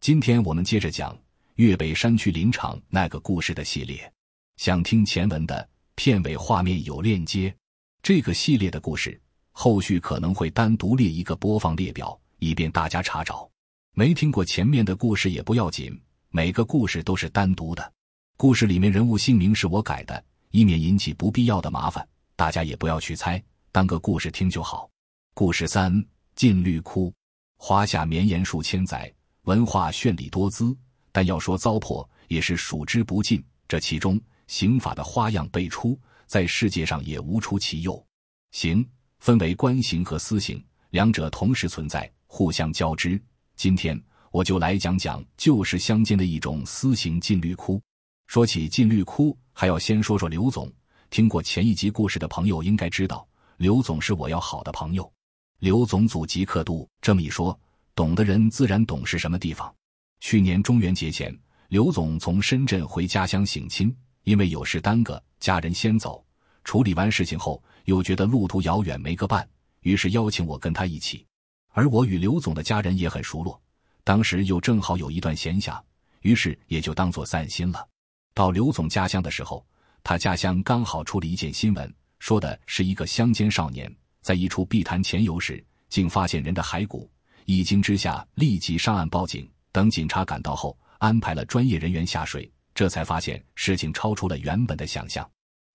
今天我们接着讲粤北山区林场那个故事的系列，想听前文的片尾画面有链接。这个系列的故事后续可能会单独列一个播放列表，以便大家查找。没听过前面的故事也不要紧，每个故事都是单独的。故事里面人物姓名是我改的，以免引起不必要的麻烦，大家也不要去猜，当个故事听就好。故事三：禁绿窟，华夏绵延数千载。文化绚丽多姿，但要说糟粕，也是数之不尽。这其中，刑法的花样辈出，在世界上也无出其右。刑分为官刑和私刑，两者同时存在，互相交织。今天我就来讲讲旧时乡间的一种私刑禁律哭。说起禁律哭，还要先说说刘总。听过前一集故事的朋友应该知道，刘总是我要好的朋友。刘总祖籍刻度，这么一说。懂的人自然懂是什么地方。去年中元节前，刘总从深圳回家乡省亲，因为有事耽搁，家人先走。处理完事情后，又觉得路途遥远没个伴，于是邀请我跟他一起。而我与刘总的家人也很熟络，当时又正好有一段闲暇，于是也就当做散心了。到刘总家乡的时候，他家乡刚好出了一件新闻，说的是一个乡间少年在一处碧潭潜游时，竟发现人的骸骨。一惊之下，立即上岸报警。等警察赶到后，安排了专业人员下水，这才发现事情超出了原本的想象。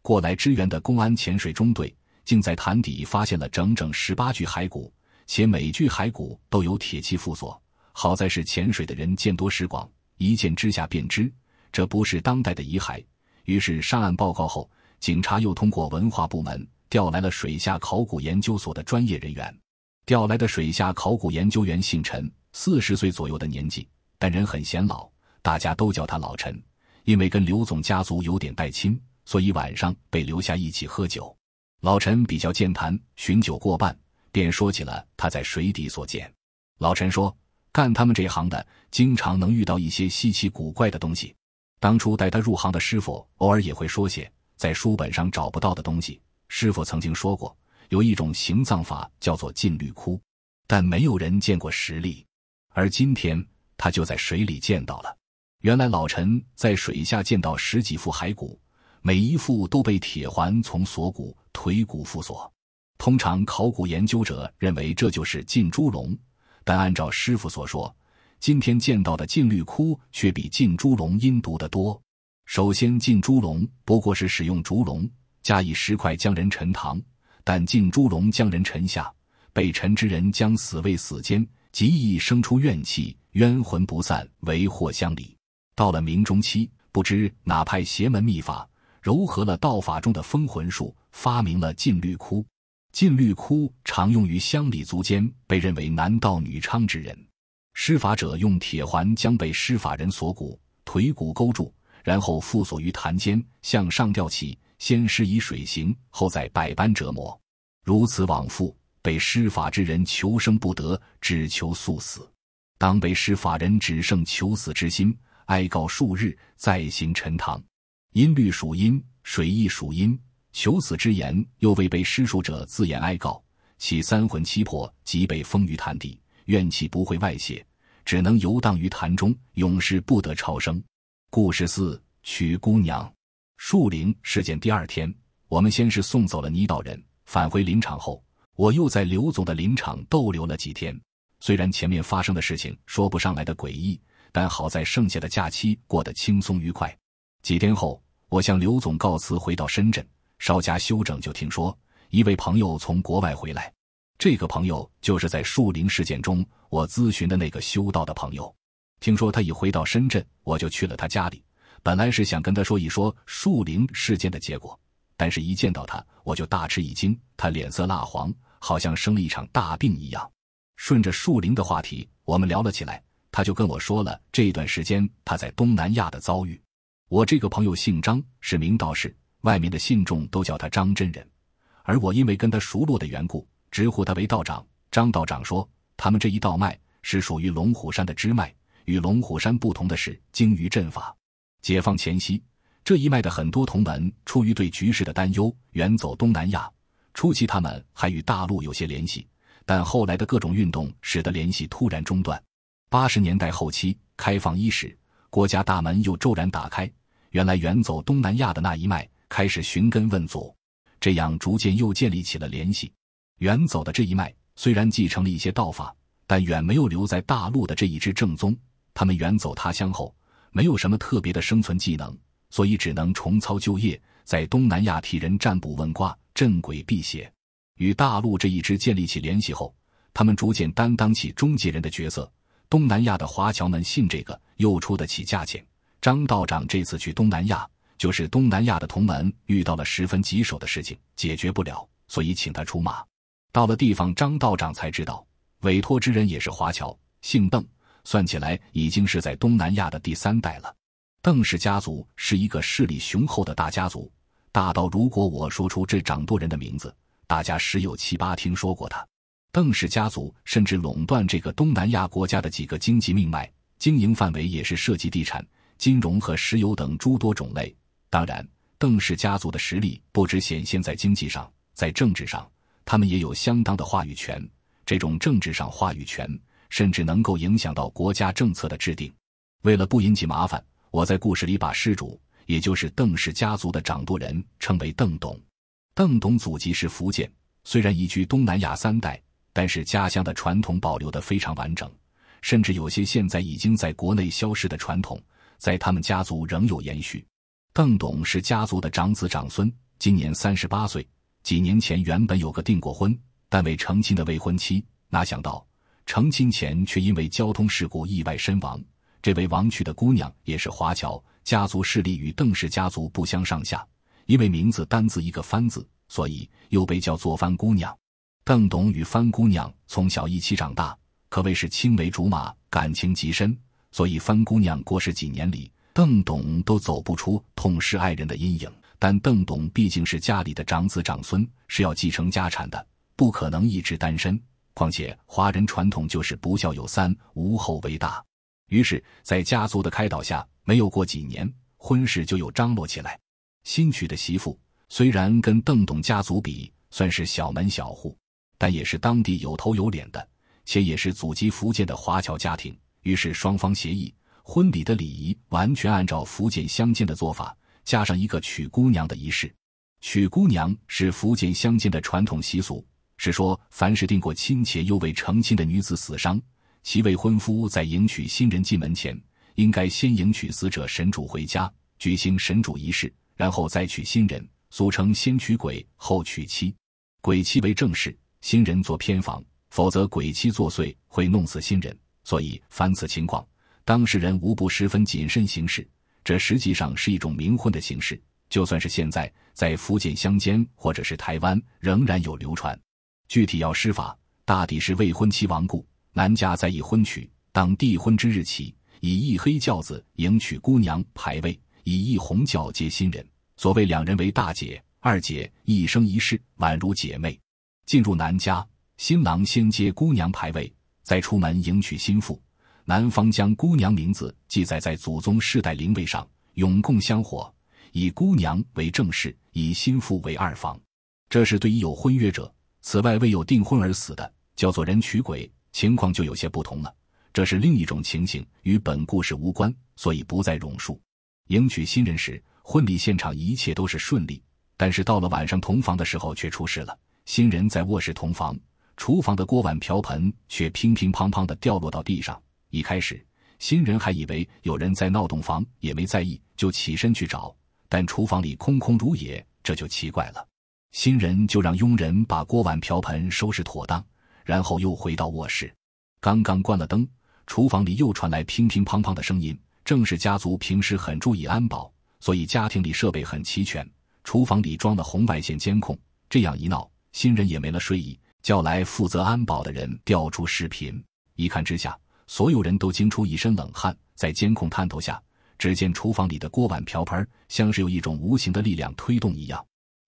过来支援的公安潜水中队，竟在潭底发现了整整十八具骸骨，且每具骸骨都有铁器附锁。好在是潜水的人见多识广，一见之下便知这不是当代的遗骸。于是上岸报告后，警察又通过文化部门调来了水下考古研究所的专业人员。调来的水下考古研究员姓陈，四十岁左右的年纪，但人很显老，大家都叫他老陈。因为跟刘总家族有点带亲，所以晚上被留下一起喝酒。老陈比较健谈，寻酒过半，便说起了他在水底所见。老陈说，干他们这一行的，经常能遇到一些稀奇古怪的东西。当初带他入行的师傅，偶尔也会说些在书本上找不到的东西。师傅曾经说过。有一种行葬法叫做禁律窟，但没有人见过实例，而今天他就在水里见到了。原来老陈在水下见到十几副骸骨，每一副都被铁环从锁骨、腿骨附锁。通常考古研究者认为这就是禁猪笼，但按照师傅所说，今天见到的禁律窟却比禁猪笼阴毒得多。首先，浸猪笼不过是使用竹笼加以石块将人沉塘。但禁朱笼将人沉下，被沉之人将死未死间，极易生出怨气，冤魂不散，为祸乡里。到了明中期，不知哪派邪门秘法柔合了道法中的封魂术，发明了禁律窟。禁律窟常用于乡里族间，被认为男盗女娼之人。施法者用铁环将被施法人锁骨、腿骨勾住，然后附锁于坛间，向上吊起。先施以水刑，后再百般折磨，如此往复，被施法之人求生不得，只求速死。当被施法人只剩求死之心，哀告数日，再行沉塘。阴律属阴，水亦属阴，求死之言又未被施术者自言哀告，其三魂七魄即被封于潭底，怨气不会外泄，只能游荡于潭中，永世不得超生。故事四：娶姑娘。树林事件第二天，我们先是送走了倪道人，返回林场后，我又在刘总的林场逗留了几天。虽然前面发生的事情说不上来的诡异，但好在剩下的假期过得轻松愉快。几天后，我向刘总告辞，回到深圳，稍加休整，就听说一位朋友从国外回来。这个朋友就是在树林事件中我咨询的那个修道的朋友。听说他已回到深圳，我就去了他家里。本来是想跟他说一说树林事件的结果，但是一见到他，我就大吃一惊。他脸色蜡黄，好像生了一场大病一样。顺着树林的话题，我们聊了起来。他就跟我说了这段时间他在东南亚的遭遇。我这个朋友姓张，是名道士，外面的信众都叫他张真人，而我因为跟他熟络的缘故，直呼他为道长。张道长说，他们这一道脉是属于龙虎山的支脉，与龙虎山不同的是，精于阵法。解放前夕，这一脉的很多同门出于对局势的担忧，远走东南亚。初期，他们还与大陆有些联系，但后来的各种运动使得联系突然中断。八十年代后期，开放伊始，国家大门又骤然打开。原来远走东南亚的那一脉开始寻根问祖，这样逐渐又建立起了联系。远走的这一脉虽然继承了一些道法，但远没有留在大陆的这一支正宗。他们远走他乡后。没有什么特别的生存技能，所以只能重操旧业，在东南亚替人占卜问卦、镇鬼辟邪。与大陆这一支建立起联系后，他们逐渐担当起中介人的角色。东南亚的华侨们信这个，又出得起价钱。张道长这次去东南亚，就是东南亚的同门遇到了十分棘手的事情，解决不了，所以请他出马。到了地方，张道长才知道，委托之人也是华侨，姓邓。算起来，已经是在东南亚的第三代了。邓氏家族是一个势力雄厚的大家族，大到如果我说出这掌舵人的名字，大家十有七八听说过他。邓氏家族甚至垄断这个东南亚国家的几个经济命脉，经营范围也是涉及地产、金融和石油等诸多种类。当然，邓氏家族的实力不只显现在经济上，在政治上，他们也有相当的话语权。这种政治上话语权。甚至能够影响到国家政策的制定。为了不引起麻烦，我在故事里把失主，也就是邓氏家族的掌舵人，称为邓董。邓董祖籍是福建，虽然移居东南亚三代，但是家乡的传统保留得非常完整，甚至有些现在已经在国内消失的传统，在他们家族仍有延续。邓董是家族的长子长孙，今年三十八岁。几年前原本有个订过婚但未成亲的未婚妻，哪想到。成亲前却因为交通事故意外身亡。这位亡去的姑娘也是华侨，家族势力与邓氏家族不相上下。因为名字单字一个番字，所以又被叫做番姑娘。邓董与番姑娘从小一起长大，可谓是青梅竹马，感情极深。所以番姑娘过世几年里，邓董都走不出痛失爱人的阴影。但邓董毕竟是家里的长子长孙，是要继承家产的，不可能一直单身。况且华人传统就是不孝有三，无后为大。于是，在家族的开导下，没有过几年，婚事就又张罗起来。新娶的媳妇虽然跟邓董家族比算是小门小户，但也是当地有头有脸的，且也是祖籍福建的华侨家庭。于是双方协议，婚礼的礼仪完全按照福建乡间的做法，加上一个娶姑娘的仪式。娶姑娘是福建乡间的传统习俗。是说，凡是定过亲且又未成亲的女子死伤，其未婚夫在迎娶新人进门前，应该先迎娶死者神主回家，举行神主仪式，然后再娶新人，俗称“先娶鬼后娶妻”，鬼妻为正室，新人做偏房，否则鬼妻作祟会弄死新人。所以，凡此情况，当事人无不十分谨慎行事。这实际上是一种冥婚的形式，就算是现在，在福建乡间或者是台湾，仍然有流传。具体要施法，大抵是未婚妻亡故，男家再已婚娶，当地婚之日起，以一黑轿子迎娶姑娘排位，以一红轿接新人。所谓两人为大姐、二姐，一生一世宛如姐妹。进入男家，新郎先接姑娘排位，再出门迎娶新妇。男方将姑娘名字记载在祖宗世代灵位上，永共香火，以姑娘为正室，以新妇为二房。这是对于有婚约者。此外，未有订婚而死的，叫做人娶鬼，情况就有些不同了。这是另一种情形，与本故事无关，所以不再容述。迎娶新人时，婚礼现场一切都是顺利，但是到了晚上同房的时候却出事了。新人在卧室同房，厨房的锅碗瓢盆却乒乒乓乓地掉落到地上。一开始，新人还以为有人在闹洞房，也没在意，就起身去找，但厨房里空空如也，这就奇怪了。新人就让佣人把锅碗瓢盆收拾妥当，然后又回到卧室。刚刚关了灯，厨房里又传来乒乒乓乓的声音。正是家族平时很注意安保，所以家庭里设备很齐全，厨房里装了红外线监控。这样一闹，新人也没了睡意，叫来负责安保的人调出视频。一看之下，所有人都惊出一身冷汗。在监控探头下，只见厨房里的锅碗瓢盆像是有一种无形的力量推动一样。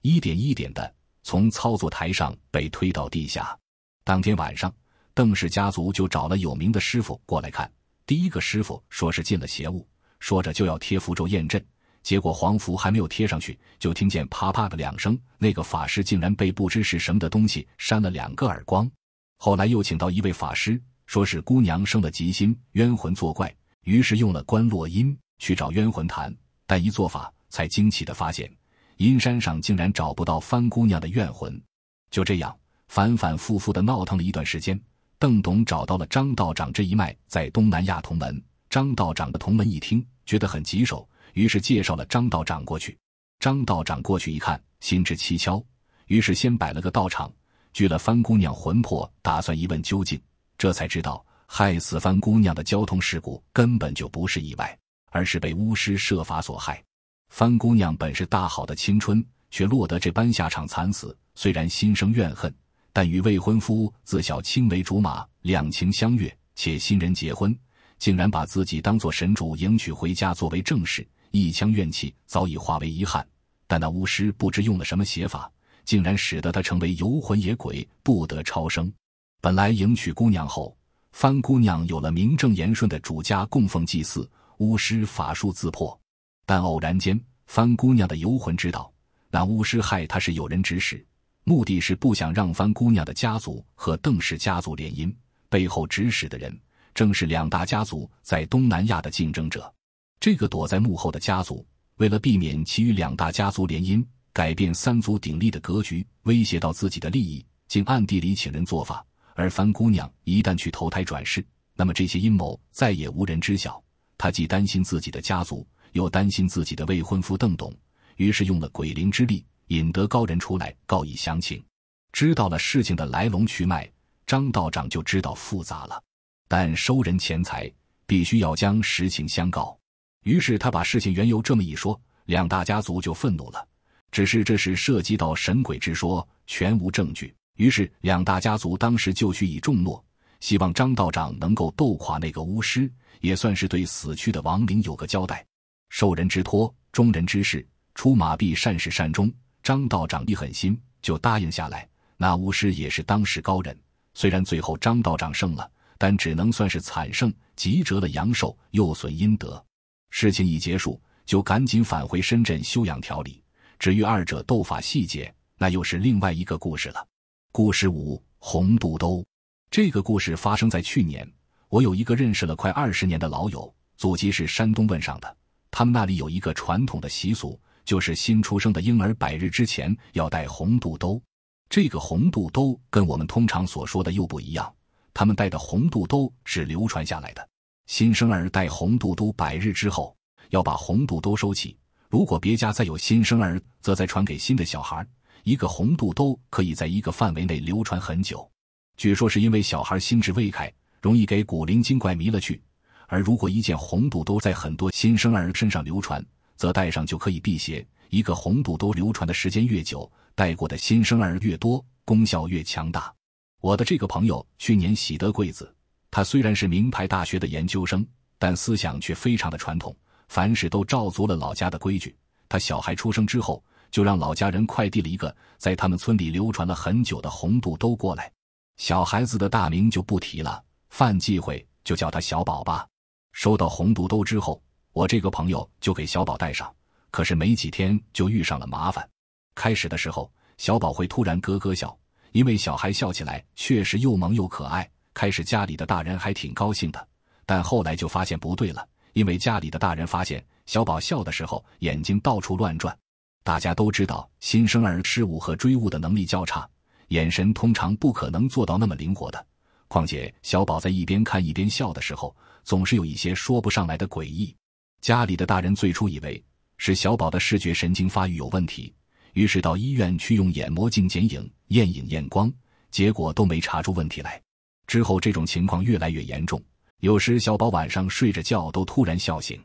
一点一点的从操作台上被推到地下。当天晚上，邓氏家族就找了有名的师傅过来看。第一个师傅说是进了邪物，说着就要贴符咒验阵。结果黄符还没有贴上去，就听见啪啪的两声，那个法师竟然被不知是什么的东西扇了两个耳光。后来又请到一位法师，说是姑娘生了吉心，冤魂作怪，于是用了观落音去找冤魂谈。但一做法，才惊奇的发现。阴山上竟然找不到帆姑娘的怨魂，就这样反反复复的闹腾了一段时间。邓董找到了张道长这一脉在东南亚同门，张道长的同门一听觉得很棘手，于是介绍了张道长过去。张道长过去一看，心知蹊跷，于是先摆了个道场，聚了番姑娘魂魄，打算一问究竟。这才知道，害死番姑娘的交通事故根本就不是意外，而是被巫师设法所害。番姑娘本是大好的青春，却落得这般下场，惨死。虽然心生怨恨，但与未婚夫自小青梅竹马，两情相悦，且新人结婚，竟然把自己当做神主迎娶回家，作为正事。一腔怨气早已化为遗憾。但那巫师不知用了什么邪法，竟然使得他成为游魂野鬼，不得超生。本来迎娶姑娘后，番姑娘有了名正言顺的主家供奉祭祀，巫师法术自破。但偶然间，番姑娘的游魂知道，那巫师害她是有人指使，目的是不想让番姑娘的家族和邓氏家族联姻。背后指使的人正是两大家族在东南亚的竞争者。这个躲在幕后的家族，为了避免其余两大家族联姻，改变三足鼎立的格局，威胁到自己的利益，竟暗地里请人做法。而番姑娘一旦去投胎转世，那么这些阴谋再也无人知晓。她既担心自己的家族。又担心自己的未婚夫邓董，于是用了鬼灵之力，引得高人出来告以详情。知道了事情的来龙去脉，张道长就知道复杂了。但收人钱财，必须要将实情相告。于是他把事情缘由这么一说，两大家族就愤怒了。只是这是涉及到神鬼之说，全无证据。于是两大家族当时就许以重诺，希望张道长能够斗垮那个巫师，也算是对死去的亡灵有个交代。受人之托，忠人之事，出马必善始善终。张道长一狠心，就答应下来。那巫师也是当世高人，虽然最后张道长胜了，但只能算是惨胜，急折了阳寿，又损阴德。事情已结束，就赶紧返回深圳修养调理。至于二者斗法细节，那又是另外一个故事了。故事五：红肚兜。这个故事发生在去年。我有一个认识了快二十年的老友，祖籍是山东汶上的。他们那里有一个传统的习俗，就是新出生的婴儿百日之前要戴红肚兜。这个红肚兜跟我们通常所说的又不一样，他们戴的红肚兜是流传下来的。新生儿戴红肚兜百日之后，要把红肚兜收起。如果别家再有新生儿，则再传给新的小孩。一个红肚兜可以在一个范围内流传很久。据说是因为小孩心智未开，容易给古灵精怪迷了去。而如果一件红肚兜在很多新生儿身上流传，则戴上就可以辟邪。一个红肚兜流传的时间越久，戴过的新生儿越多，功效越强大。我的这个朋友去年喜得贵子，他虽然是名牌大学的研究生，但思想却非常的传统，凡事都照足了老家的规矩。他小孩出生之后，就让老家人快递了一个在他们村里流传了很久的红肚兜过来。小孩子的大名就不提了，犯忌讳，就叫他小宝吧。收到红肚兜之后，我这个朋友就给小宝戴上。可是没几天就遇上了麻烦。开始的时候，小宝会突然咯咯笑，因为小孩笑起来确实又萌又可爱。开始家里的大人还挺高兴的，但后来就发现不对了，因为家里的大人发现小宝笑的时候眼睛到处乱转。大家都知道，新生儿视物和追物的能力较差，眼神通常不可能做到那么灵活的。况且小宝在一边看一边笑的时候，总是有一些说不上来的诡异。家里的大人最初以为是小宝的视觉神经发育有问题，于是到医院去用眼魔镜检影、验影、验光，结果都没查出问题来。之后这种情况越来越严重，有时小宝晚上睡着觉都突然笑醒，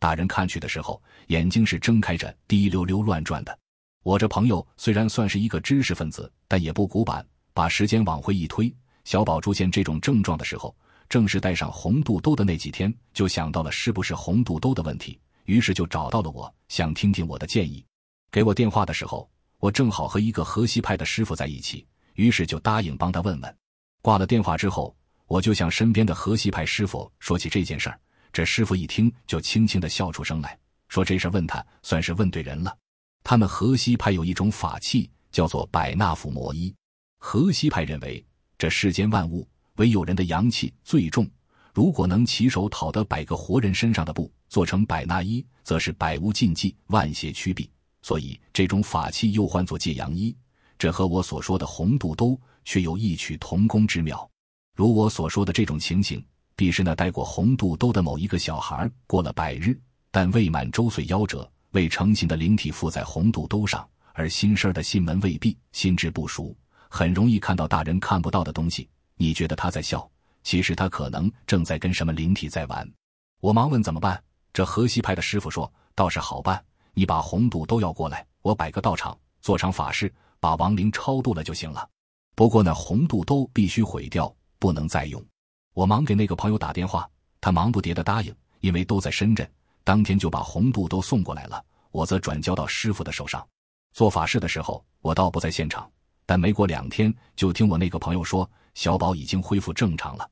大人看去的时候，眼睛是睁开着、滴溜溜乱转的。我这朋友虽然算是一个知识分子，但也不古板，把时间往回一推。小宝出现这种症状的时候，正是带上红肚兜的那几天，就想到了是不是红肚兜的问题，于是就找到了我，想听听我的建议。给我电话的时候，我正好和一个河西派的师傅在一起，于是就答应帮他问问。挂了电话之后，我就向身边的河西派师傅说起这件事儿。这师傅一听，就轻轻的笑出声来说：“这事问他，算是问对人了。他们河西派有一种法器，叫做百纳伏摩衣。河西派认为。”这世间万物，唯有人的阳气最重。如果能起手讨得百个活人身上的布，做成百纳衣，则是百无禁忌，万邪驱避。所以这种法器又唤作借阳衣。这和我所说的红肚兜，却有异曲同工之妙。如我所说的这种情形，必是那戴过红肚兜的某一个小孩，过了百日，但未满周岁夭折，未成形的灵体附在红肚兜上，而新生儿的心门未闭，心智不熟。很容易看到大人看不到的东西。你觉得他在笑，其实他可能正在跟什么灵体在玩。我忙问怎么办，这河西派的师傅说倒是好办，你把红肚都要过来，我摆个道场，做场法事，把亡灵超度了就行了。不过那红肚都必须毁掉，不能再用。我忙给那个朋友打电话，他忙不迭的答应，因为都在深圳，当天就把红肚都送过来了。我则转交到师傅的手上。做法事的时候，我倒不在现场。但没过两天，就听我那个朋友说，小宝已经恢复正常了。